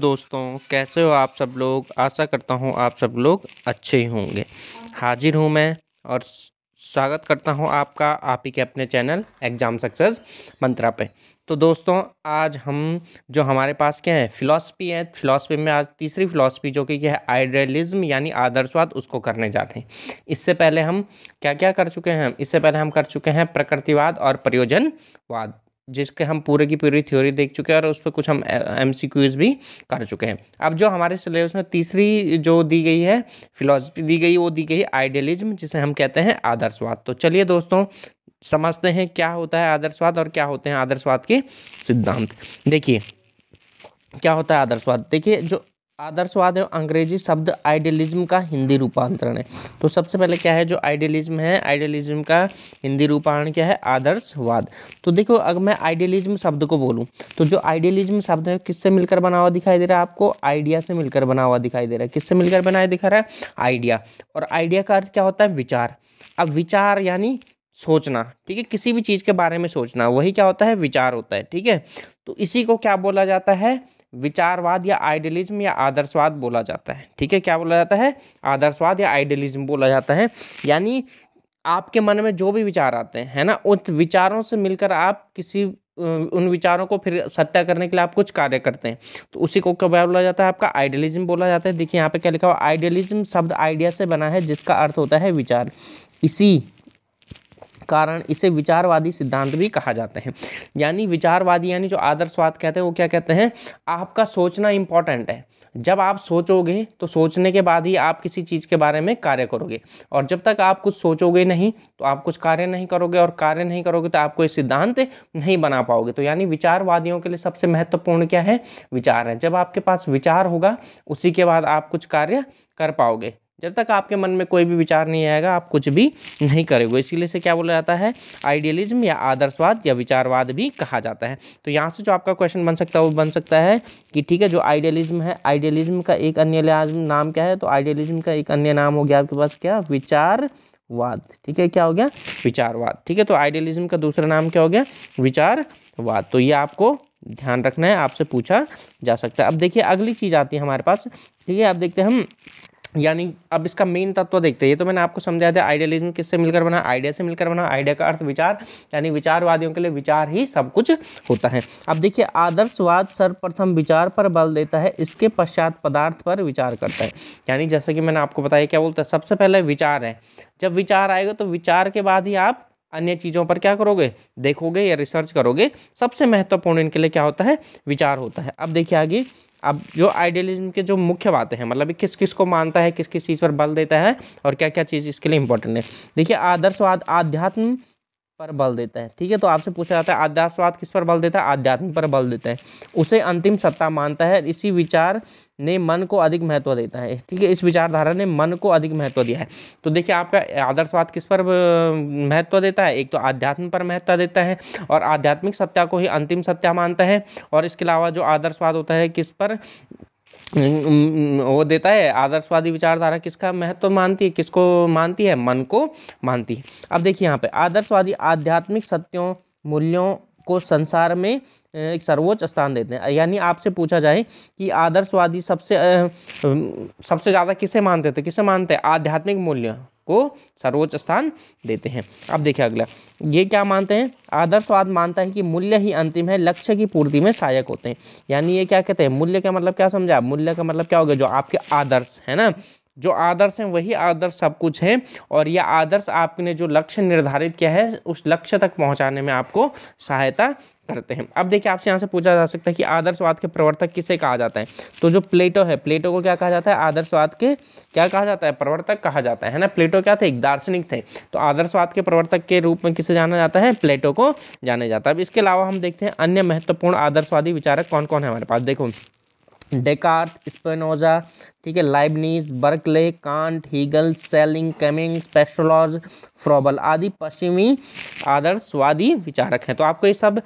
दोस्तों कैसे हो आप सब लोग आशा करता हूँ आप सब लोग अच्छे ही होंगे हाजिर हूँ मैं और स्वागत करता हूँ आपका आप ही के अपने चैनल एग्ज़ाम सक्सेस मंत्रा पे तो दोस्तों आज हम जो हमारे पास क्या है फ़िलासफ़ी है फ़िलासफ़ी में आज तीसरी फिलॉसफी जो कि क्या है आइडियलिज्म यानी आदर्शवाद उसको करने जा रहे हैं इससे पहले हम क्या क्या कर चुके हैं इससे पहले हम कर चुके हैं प्रकृतिवाद और प्रयोजनवाद जिसके हम पूरे की पूरी थ्योरी देख चुके हैं और उस पर कुछ हम एम भी कर चुके हैं अब जो हमारे सिलेबस में तीसरी जो दी गई है फिलोसफी दी गई वो दी गई आइडियलिज्म जिसे हम कहते हैं आदर्शवाद तो चलिए दोस्तों समझते हैं क्या होता है आदर्शवाद और क्या होते हैं आदर्शवाद के सिद्धांत देखिए क्या होता है आदर्शवाद देखिए जो आदर्शवाद एवं अंग्रेजी शब्द आइडियलिज्म का हिंदी रूपांतरण है तो सबसे पहले क्या है जो आइडियलिज्म है आइडियलिज्म का हिंदी रूपांतरण क्या है आदर्शवाद तो देखो अगर मैं आइडियलिज्म शब्द को बोलूँ तो जो आइडियलिज्म शब्द है किससे मिलकर बना हुआ दिखाई दे रहा है आपको आइडिया से मिलकर बना हुआ दिखाई दे रहा है किससे मिलकर बनाया दिखा रहा है आइडिया और आइडिया का अर्थ क्या होता है विचार अब विचार यानी सोचना ठीक है किसी भी चीज़ के बारे में सोचना वही क्या होता है विचार होता है ठीक है तो इसी को क्या बोला जाता है विचारवाद या आइडियलिज्म या आदर्शवाद बोला जाता है ठीक है क्या बोला जाता है आदर्शवाद या आइडियलिज्म बोला जाता है यानी आपके मन में जो भी विचार आते हैं है ना उन विचारों से मिलकर आप किसी उन विचारों को फिर सत्या करने के लिए आप कुछ कार्य करते हैं तो उसी को क्या बोला जाता है आपका आइडियलिज्म बोला जाता है देखिए यहाँ पे क्या लिखा हुआ आइडियलिज्म शब्द आइडिया से बना है जिसका अर्थ होता है विचार इसी कारण इसे विचारवादी सिद्धांत भी कहा जाते हैं यानी विचारवादी यानी जो आदर्शवाद कहते हैं वो क्या कहते हैं आपका सोचना इम्पॉर्टेंट है जब आप सोचोगे तो सोचने के बाद ही आप किसी चीज़ के बारे में कार्य करोगे और जब तक आप कुछ सोचोगे नहीं तो आप कुछ कार्य नहीं करोगे और कार्य नहीं करोगे तो आपको ये सिद्धांत नहीं बना पाओगे तो यानी विचारवादियों के लिए सबसे महत्वपूर्ण क्या है विचार है जब आपके पास विचार होगा उसी के बाद आप कुछ कार्य कर पाओगे जब तक आपके मन में कोई भी विचार नहीं आएगा आप कुछ भी नहीं करोगे इसीलिए से क्या बोला जाता है आइडियलिज्म या आदर्शवाद या विचारवाद भी कहा जाता है तो यहाँ से जो आपका क्वेश्चन बन सकता है वो बन सकता है कि ठीक है जो आइडियलिज्म है आइडियलिज्म का एक अन्य नाम क्या है तो आइडियलिज्म का एक अन्य नाम हो गया आपके पास क्या विचार वाद ठीक है क्या हो गया विचारवाद ठीक है तो आइडियलिज्म का दूसरा नाम क्या हो गया विचारवाद तो ये आपको ध्यान रखना है आपसे पूछा जा सकता है अब देखिए अगली चीज़ आती है हमारे पास ठीक है आप देखते हैं हम यानी अब इसका मेन तत्व देखते हैं ये तो मैंने आपको समझाया था आइडियलिज्म किससे मिलकर बना आइडिया से मिलकर बना आइडिया का अर्थ विचार यानी विचारवादियों के लिए विचार ही सब कुछ होता है अब देखिए आदर्शवाद सर्वप्रथम विचार पर बल देता है इसके पश्चात पदार्थ पर विचार करता है यानी जैसे कि मैंने आपको बताया क्या बोलता है सबसे पहले विचार है जब विचार आएगा तो विचार के बाद ही आप अन्य चीज़ों पर क्या करोगे देखोगे या रिसर्च करोगे सबसे महत्वपूर्ण इनके लिए क्या होता है विचार होता है अब देखिए आगे अब जो आइडियलिज्म के जो मुख्य बातें हैं मतलब किस किस को मानता है किस किस चीज़ पर बल देता है और क्या क्या चीज़ इसके लिए इंपॉर्टेंट है देखिए आदर्शवाद आध्यात्म पर बल देता है ठीक है तो आपसे पूछा जाता है आध्यात्मवाद किस पर बल देता है आध्यात्म पर बल देता है उसे अंतिम सत्ता मानता है इसी विचार ने मन को अधिक महत्व देता है ठीक है इस विचारधारा ने मन को अधिक महत्व दिया है तो देखिए आपका आदर्शवाद किस पर महत्व देता है एक तो आध्यात्म पर महत्व देता है और आध्यात्मिक सत्या को ही अंतिम सत्या मानता है और इसके अलावा जो आदर्शवाद होता है किस पर वो देता है आदर्शवादी विचारधारा किसका महत्व मानती है किसको मानती है मन को मानती है अब देखिए यहाँ पे आदर्शवादी आध्यात्मिक सत्यों मूल्यों को संसार में एक सर्वोच्च स्थान देते हैं यानी आपसे पूछा जाए कि आदर्शवादी सबसे सबसे ज़्यादा किसे मानते थे तो किसे मानते हैं आध्यात्मिक मूल्य को सर्वोच्च स्थान देते हैं अब देखिए अगला ये क्या मानते हैं आदर्शवाद मानता है कि मूल्य ही अंतिम है लक्ष्य की पूर्ति में सहायक होते हैं यानी ये क्या कहते हैं मूल्य का मतलब क्या समझा मूल्य का मतलब क्या हो गया जो आपके आदर्श है ना जो आदर्श हैं वही आदर्श सब कुछ है और यह आदर्श आपने जो लक्ष्य निर्धारित किया है उस लक्ष्य तक पहुंचाने में आपको सहायता करते हैं अब देखिए आपसे यहाँ से पूछा जा सकता है कि आदर्शवाद के प्रवर्तक किसे कहा जाता है तो जो प्लेटो है प्लेटो को क्या कहा जाता है आदर्शवाद के क्या कहा जाता है प्रवर्तक कहा जाता है ना प्लेटो क्या थे एक दार्शनिक थे तो आदर्शवाद के प्रवर्तक के रूप में किसे जाना जाता है प्लेटो को जाना जाता है अब इसके अलावा हम देखते हैं अन्य महत्वपूर्ण आदर्शवादी विचारक कौन कौन है हमारे पास देखो डेकार्थ स्पेनोजा ठीक है Leibniz Berkeley Kant Hegel Schelling कैमिंग पेस्ट्रोलॉज फ्रॉबल आदि पश्चिमी आदर्शवादी विचारक हैं तो आपको ये सब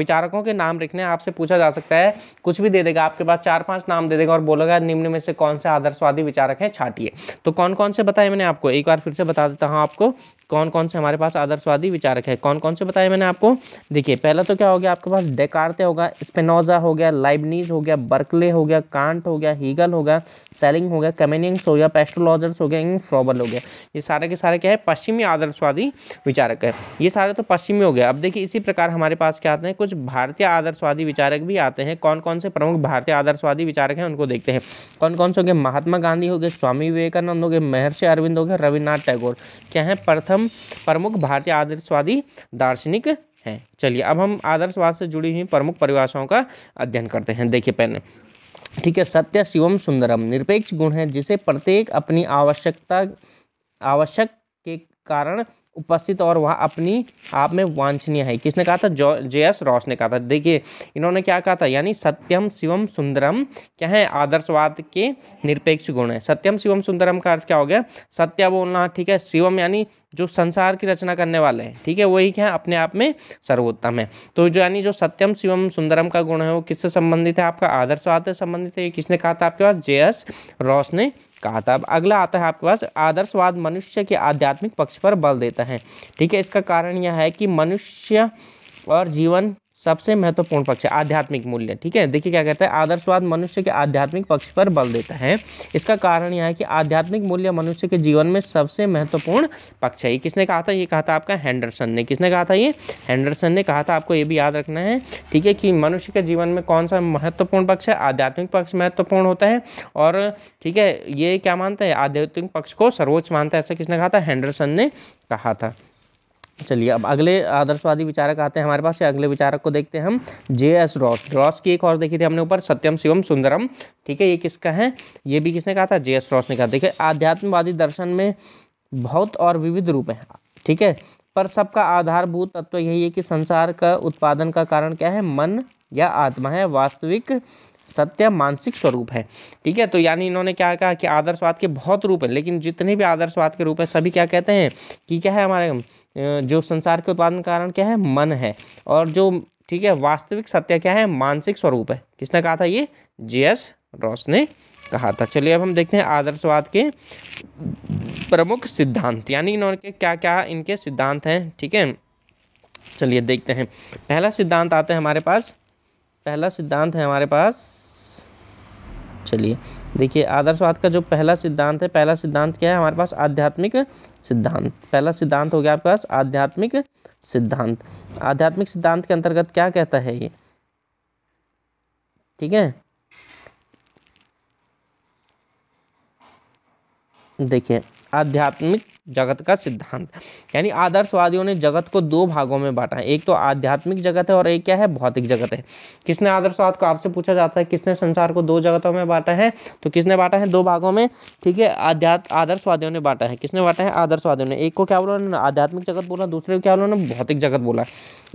विचारकों के नाम लिखने आपसे पूछा जा सकता है कुछ भी दे देगा आपके पास चार पांच नाम दे देगा और बोलेगा निम्न में से कौन से आदर्शवादी विचारक हैं छाटिए है। तो कौन कौन से बताए मैंने आपको एक बार फिर से बता देता हूँ आपको कौन कौन से हमारे पास आदर्शवादी विचारक है कौन कौन से बताए मैंने आपको देखिए पहला तो क्या हो गया आपके पास डेकार्ते होगा स्पेनोजा हो गया लाइबनीज हो गया बर्कले हो गया कांट हो गया हीगल हो गया सेलिंग हो गया कमेनियंस हो गया पेस्ट्रोलॉजर्स हो गया इन फ्रॉबल हो गया ये सारे के सारे क्या है पश्चिमी आदर्शवादी विचारक है ये सारे तो पश्चिमी हो गया अब देखिए इसी प्रकार हमारे पास क्या आते हैं कुछ भारतीय आदर्शवादी विचारक भी आते हैं कौन कौन से प्रमुख भारतीय आदर्शवादी विचारक हैं उनको देखते हैं कौन कौन से हो गए महात्मा गांधी हो गए स्वामी विवेकानंद हो गए महर्षि अरविंद हो गए रविन्द्रनाथ टैगोर क्या है प्रथम प्रमुख भारतीय आदर्शवादी दार्शनिक हैं चलिए अब हम आदर्शवाद से जुड़ी हुई प्रमुख परिभाषाओं का अध्ययन करते हैं देखिए पहले ठीक है सत्य शिवम सुंदरम निरपेक्ष गुण है जिसे प्रत्येक अपनी आवश्यकता आवश्यक के कारण उपस्थित और वह अपनी आप में वांछनीय है किसने कहा था जो जे एस रॉस ने कहा था देखिए इन्होंने क्या कहा था यानी सत्यम शिवम सुंदरम क्या है आदर्शवाद के निरपेक्ष गुण है सत्यम शिवम सुंदरम का अर्थ क्या हो गया सत्य बोलना ठीक है शिवम यानी जो संसार की रचना करने वाले हैं ठीक है वही क्या है अपने आप में सर्वोत्तम है तो जो यानी जो सत्यम शिवम सुंदरम का गुण है वो किससे संबंधित है आपका आदर्शवाद से संबंधित है ये किसने कहा था आपके पास जे एस रॉस ने कहा था अब अगला आता है आपके पास आदर्शवाद मनुष्य के आध्यात्मिक पक्ष पर बल देता है ठीक है इसका कारण यह है कि मनुष्य और जीवन सबसे महत्वपूर्ण पक्ष है आध्यात्मिक मूल्य ठीक है देखिए क्या कहता है आदर्शवाद मनुष्य के आध्यात्मिक पक्ष पर बल देता है इसका कारण यह है कि आध्यात्मिक मूल्य मनुष्य के जीवन में सबसे महत्वपूर्ण पक्ष है ये किसने कहा था ये कहा था आपका हैंडरसन ने किसने कहा था ये हैंडरसन ने कहा था आपको ये भी याद रखना है ठीक है कि मनुष्य के जीवन में कौन सा महत्वपूर्ण पक्ष है आध्यात्मिक पक्ष महत्वपूर्ण होता है और ठीक है ये क्या मानता है आध्यात्मिक पक्ष को सर्वोच्च मानता है ऐसा किसने कहा था हैंडरसन ने कहा था चलिए अब अगले आदर्शवादी विचारक आते हैं हमारे पास से अगले विचारक को देखते हैं हम जे एस रॉस रॉस की एक और देखी थी हमने ऊपर सत्यम शिवम सुंदरम ठीक है ये किसका है ये भी किसने कहा था जे एस रॉस ने कहा देखिए आध्यात्मवादी दर्शन में बहुत और विविध रूप है ठीक है पर सबका आधारभूत तत्व यही है कि संसार का उत्पादन का कारण क्या है मन या आत्मा है वास्तविक सत्य मानसिक स्वरूप है ठीक है तो यानी इन्होंने क्या कहा कि आदर्शवाद के बहुत रूप हैं लेकिन जितने भी आदर्शवाद के रूप हैं सभी क्या कहते हैं कि क्या है हमारे जो संसार के उत्पादन कारण क्या है मन है और जो ठीक है वास्तविक सत्य क्या है मानसिक स्वरूप है किसने कहा था ये जे एस रॉस ने कहा था चलिए अब हम देखते हैं आदर्शवाद के प्रमुख सिद्धांत यानी इन्होंने क्या क्या इनके सिद्धांत हैं ठीक है चलिए देखते हैं पहला सिद्धांत आता है हमारे पास पहला सिद्धांत है हमारे पास चलिए देखिए आदर्शवाद का जो पहला सिद्धांत है पहला सिद्धांत क्या है हमारे पास आध्यात्मिक सिद्धांत पहला सिद्धांत हो गया आपके पास आध्यात्मिक सिद्धांत आध्यात्मिक सिद्धांत के अंतर्गत क्या कहता है ये ठीक है देखिए आध्यात्मिक जगत का सिद्धांत यानी आदर्शवादियों ने जगत को दो भागों में बांटा है एक तो आध्यात्मिक जगत है और एक क्या है भौतिक जगत है किसने आदर्शवाद को आपसे पूछा जाता है किसने संसार को दो जगतों में बांटा है तो किसने बांटा है दो भागों में ठीक है आध्यात्म आदर्शवादियों ने बांटा है किसने बांटा है आदर्शवादियों ने एक को क्या बोला उन्होंने आध्यात्मिक जगत बोला दूसरे को क्या बोला उन्होंने भौतिक जगत बोला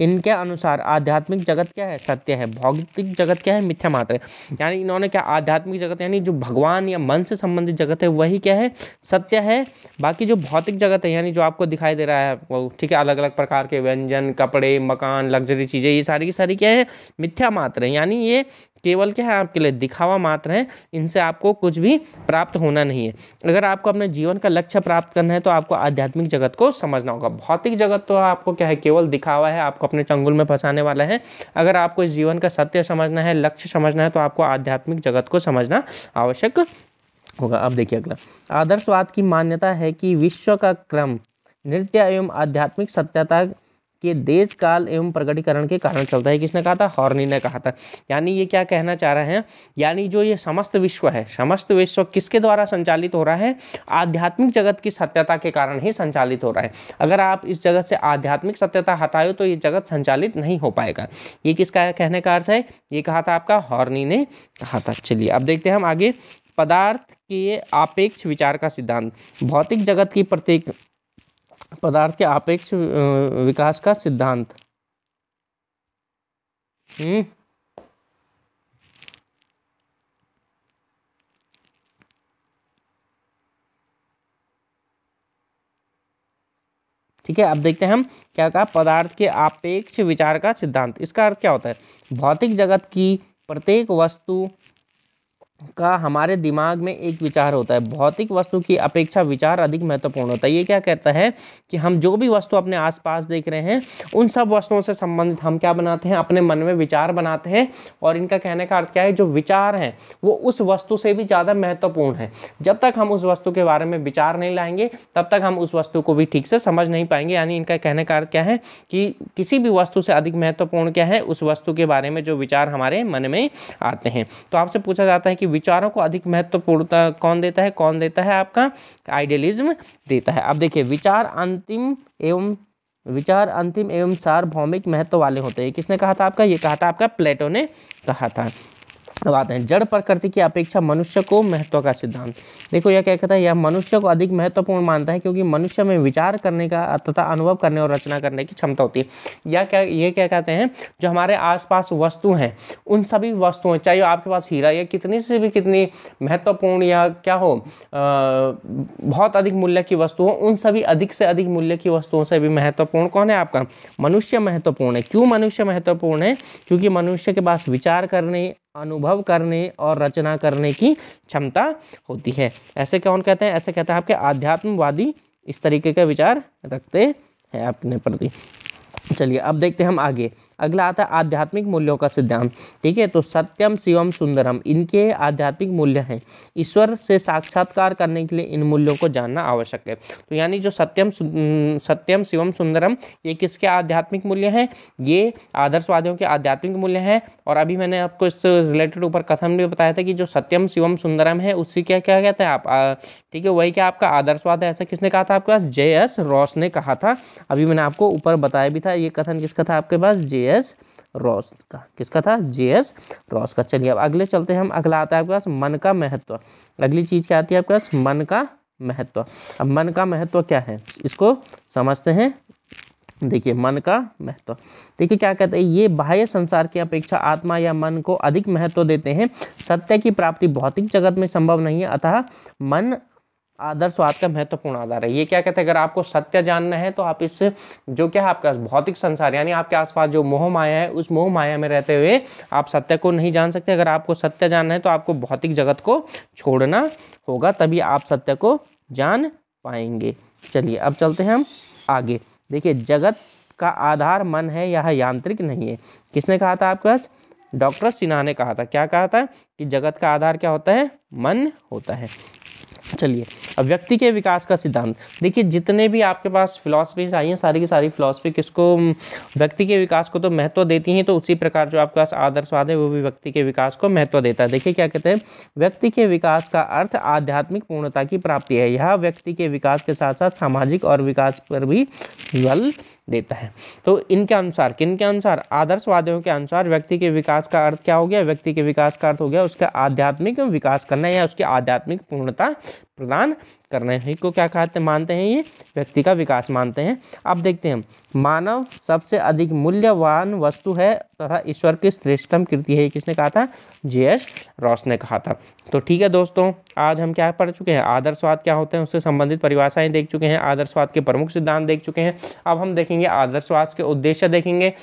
इनके अनुसार आध्यात्मिक जगत क्या है सत्य है भौतिक जगत क्या है मिथ्या मात्र है यानी इन्होंने क्या आध्यात्मिक जगत यानी जो भगवान या मन से संबंधित जगत है वही क्या है सत्य है बाकी जो भौतिक भौतिक जगत है यानी जो आपको दिखाई दे रहा है वो ठीक है अलग अलग प्रकार के व्यंजन कपड़े मकान लग्जरी चीज़ें ये सारी की सारी क्या है मिथ्या मात्र है यानी ये केवल क्या है आपके लिए दिखावा मात्र है इनसे आपको कुछ भी प्राप्त होना नहीं है अगर आपको अपने जीवन का लक्ष्य प्राप्त करना है तो आपको आध्यात्मिक जगत को समझना होगा भौतिक जगत तो आपको क्या है केवल दिखावा है आपको अपने चंगुल में फंसाने वाला है अगर आपको इस जीवन का सत्य समझना है लक्ष्य समझना है तो आपको आध्यात्मिक जगत को समझना आवश्यक होगा अब देखिए अगला आदर्शवाद की मान्यता है कि विश्व का क्रम नृत्य एवं आध्यात्मिक सत्यता के देश काल एवं प्रगटीकरण के कारण चलता है किसने कहा था हॉर्नी ने कहा था यानी ये क्या कहना चाह रहे हैं यानी जो ये समस्त विश्व है समस्त विश्व किसके द्वारा संचालित हो रहा है आध्यात्मिक जगत की सत्यता के कारण ही संचालित हो रहा है अगर आप इस जगत से आध्यात्मिक सत्यता हटाए तो ये जगत संचालित नहीं हो पाएगा ये किसका कहने का अर्थ है ये कहा था आपका हॉर्नी ने कहा था चलिए अब देखते हैं हम आगे पदार्थ ये आपेक्ष विचार का सिद्धांत भौतिक जगत की प्रत्येक पदार्थ के आपेक्ष विकास का सिद्धांत हम्म। ठीक है अब देखते हैं हम क्या कहा पदार्थ के आपेक्ष विचार का सिद्धांत इसका अर्थ क्या होता है भौतिक जगत की प्रत्येक वस्तु का हमारे दिमाग में एक विचार होता है भौतिक वस्तु की अपेक्षा विचार अधिक महत्वपूर्ण होता है ये क्या कहता है कि हम जो भी वस्तु अपने आसपास देख रहे हैं उन सब वस्तुओं से संबंधित हम क्या बनाते हैं अपने मन में विचार बनाते हैं और इनका कहने का अर्थ क्या है जो विचार हैं वो उस वस्तु से भी ज़्यादा महत्वपूर्ण है जब तक हम उस वस्तु के बारे में विचार नहीं लाएंगे तब तक हम उस वस्तु को भी ठीक से समझ नहीं पाएंगे यानी इनका कहने का अर्थ क्या है कि किसी भी वस्तु से अधिक महत्वपूर्ण क्या है उस वस्तु के बारे में जो विचार हमारे मन में आते हैं तो आपसे पूछा जाता है कि विचारों को अधिक महत्वपूर्णता कौन देता है कौन देता है आपका आइडियलिज्म देता है अब देखिए विचार अंतिम एवं विचार अंतिम एवं सार्वभौमिक महत्व वाले होते हैं किसने कहा था आपका ये कहा था आपका प्लेटो ने कहा था अब आते हैं जड़ प्रकृति की अपेक्षा मनुष्य को महत्व का सिद्धांत देखो यह क्या कहता है यह मनुष्य को अधिक महत्वपूर्ण मानता है क्योंकि मनुष्य में विचार करने का तथा अनुभव करने और रचना करने की क्षमता होती है या क्या ये क्या कहते हैं जो हमारे आसपास वस्तु हैं उन सभी वस्तुओं चाहे आपके पास हीरा या कितनी से भी कितनी महत्वपूर्ण या क्या हो आ, बहुत अधिक मूल्य की वस्तु हो उन सभी अधिक से अधिक मूल्य की वस्तुओं से भी महत्वपूर्ण कौन है आपका मनुष्य महत्वपूर्ण है क्यों मनुष्य महत्वपूर्ण है क्योंकि मनुष्य के पास विचार करने अनुभव करने और रचना करने की क्षमता होती है ऐसे कौन कहते हैं ऐसे कहते हैं आपके आध्यात्मवादी इस तरीके का विचार रखते हैं अपने प्रति चलिए अब देखते हैं हम आगे अगला आता है आध्यात्मिक मूल्यों का सिद्धांत ठीक है तो सत्यम शिवम सुंदरम इनके आध्यात्मिक मूल्य हैं ईश्वर से साक्षात्कार करने के लिए इन मूल्यों को जानना आवश्यक है तो यानी जो सत्यम सत्यम शिवम सुंदरम ये किसके आध्यात्मिक मूल्य हैं ये आदर्शवादियों के आध्यात्मिक मूल्य हैं और अभी मैंने आपको इस रिलेटेड ऊपर कथन भी बताया था कि जो सत्यम शिवम सुंदरम है उससे क्या क्या कहते हैं आप ठीक है वही क्या आपका आदर्शवाद है ऐसा किसने कहा था आपके पास जे एस रॉस ने कहा था अभी मैंने आपको ऊपर बताया भी था ये कथन किसका था आपके पास जे एस रॉस का किसका था जे एस रॉस का चलिए अब अगले चलते हैं हम अगला आता है आपके पास मन का महत्व अगली चीज़ क्या आती है आपके पास मन का महत्व अब मन का महत्व क्या है इसको समझते हैं देखिए मन का महत्व देखिए क्या कहते हैं ये बाह्य संसार की अपेक्षा आत्मा या मन को अधिक महत्व देते हैं सत्य की प्राप्ति भौतिक जगत में संभव नहीं है अतः मन आदर्श स्वाद का महत्वपूर्ण आधार है ये क्या कहते हैं अगर आपको सत्य जानना है तो आप इस जो क्या है आपका भौतिक संसार यानी आपके आसपास जो मोह माया है उस मोह माया में रहते हुए आप सत्य को नहीं जान सकते अगर आपको सत्य जानना है तो आपको भौतिक जगत को छोड़ना होगा तभी आप सत्य को जान पाएंगे चलिए अब चलते हैं हम आगे देखिए जगत का आधार मन है यह यांत्रिक नहीं है किसने कहा था आपके पास डॉक्टर सिन्हा ने कहा था क्या कहा था कि जगत का आधार क्या होता है मन होता है चलिए अब व्यक्ति के विकास का सिद्धांत देखिए जितने भी आपके पास फिलॉसफीज आई हैं सारी की सारी फिलॉसफी किसको व्यक्ति के विकास को तो महत्व देती हैं तो उसी प्रकार जो आपके पास आदर्शवाद है वो भी व्यक्ति के विकास को महत्व देता है देखिए क्या कहते हैं व्यक्ति के विकास का अर्थ आध्यात्मिक पूर्णता की प्राप्ति है यह व्यक्ति के विकास के साथ साथ सामाजिक और विकास पर भी बल देता है तो इनके अनुसार किन के अनुसार आदर्शवादियों के अनुसार व्यक्ति के विकास का अर्थ क्या हो गया व्यक्ति के विकास का अर्थ हो गया उसका आध्यात्मिक विकास करना या उसकी आध्यात्मिक पूर्णता प्रदान करने है को क्या कहते मानते हैं ये व्यक्ति का विकास मानते हैं अब देखते हैं मानव सबसे अधिक मूल्यवान वस्तु है तथा ईश्वर की श्रेष्ठतम कृति है किसने कहा था जे एस रॉस ने कहा था तो ठीक है दोस्तों आज हम क्या पढ़ चुके हैं आदर्शवाद क्या होते हैं उससे संबंधित परिभाषाएं देख चुके हैं आदर्शवाद के प्रमुख सिद्धांत देख चुके हैं अब हम देखेंगे आदर्शवाद के उद्देश्य देखेंगे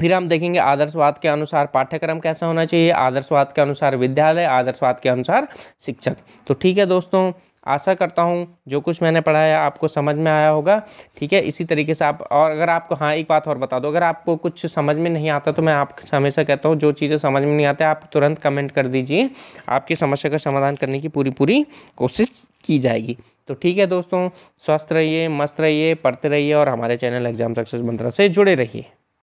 फिर हम देखेंगे आदर्शवाद के अनुसार पाठ्यक्रम कैसा होना चाहिए आदर्शवाद के अनुसार विद्यालय आदर्शवाद के अनुसार शिक्षक तो ठीक है दोस्तों आशा करता हूँ जो कुछ मैंने पढ़ाया आपको समझ में आया होगा ठीक है इसी तरीके से आप और अगर आपको हाँ एक बात और बता दो अगर आपको कुछ समझ में नहीं आता तो मैं आप हमेशा कहता हूँ जो चीज़ें समझ में नहीं आते आप तुरंत कमेंट कर दीजिए आपकी समस्या का समाधान करने की पूरी पूरी कोशिश की जाएगी तो ठीक है दोस्तों स्वस्थ रहिए मस्त रहिए पढ़ते रहिए और हमारे चैनल एग्जाम सक्सेस मंत्रा से जुड़े रहिए